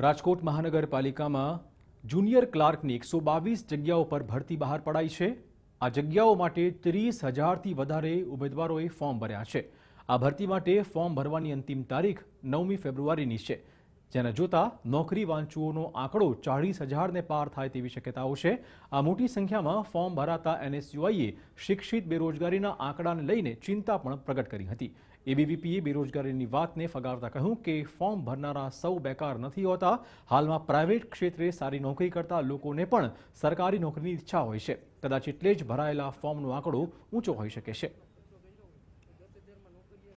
રાજકોટ મહાનગરપાલિકામાં જુનિયર ક્લાર્કની એકસો બાવીસ જગ્યાઓ પર ભરતી બહાર પડાઈ છે આ જગ્યાઓ માટે ત્રીસ હજારથી વધારે ઉમેદવારોએ ફોર્મ ભર્યા છે આ ભરતી માટે ફોર્મ ભરવાની અંતિમ તારીખ નવમી ફેબ્રુઆરીની છે જેને જોતા નોકરી વાંચુઓનો આંકડો ચાળીસ હજારને પાર થાય તેવી શક્યતાઓ છે આ મોટી સંખ્યામાં ફોર્મ ભરાતા એનએસયુઆઈએ શિક્ષિત બેરોજગારીના આંકડાને લઈને ચિંતા પણ પ્રગટ કરી હતી એબીવીપીએ બેરોજગારીની વાતને ફગાવતા કહ્યું કે ફોર્મ ભરનારા સૌ બેકાર નથી હોતા હાલમાં પ્રાઇવેટ ક્ષેત્રે સારી નોકરી કરતા લોકોને પણ સરકારી નોકરીની ઈચ્છા હોય છે કદાચ એટલે જ ભરાયેલા ફોર્મનો આંકડો ઊંચો હોઈ શકે છે